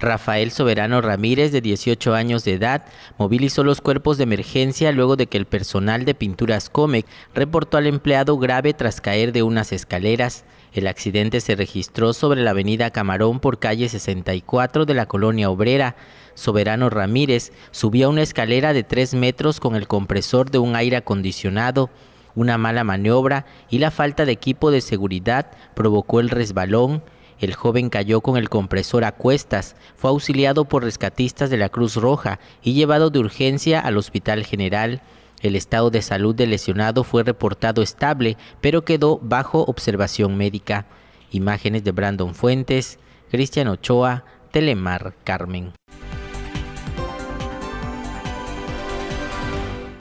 Rafael Soberano Ramírez, de 18 años de edad, movilizó los cuerpos de emergencia luego de que el personal de Pinturas Comec reportó al empleado grave tras caer de unas escaleras. El accidente se registró sobre la avenida Camarón por calle 64 de la colonia obrera. Soberano Ramírez subió a una escalera de 3 metros con el compresor de un aire acondicionado. Una mala maniobra y la falta de equipo de seguridad provocó el resbalón el joven cayó con el compresor a cuestas, fue auxiliado por rescatistas de la Cruz Roja y llevado de urgencia al Hospital General. El estado de salud del lesionado fue reportado estable, pero quedó bajo observación médica. Imágenes de Brandon Fuentes, Cristian Ochoa, Telemar Carmen.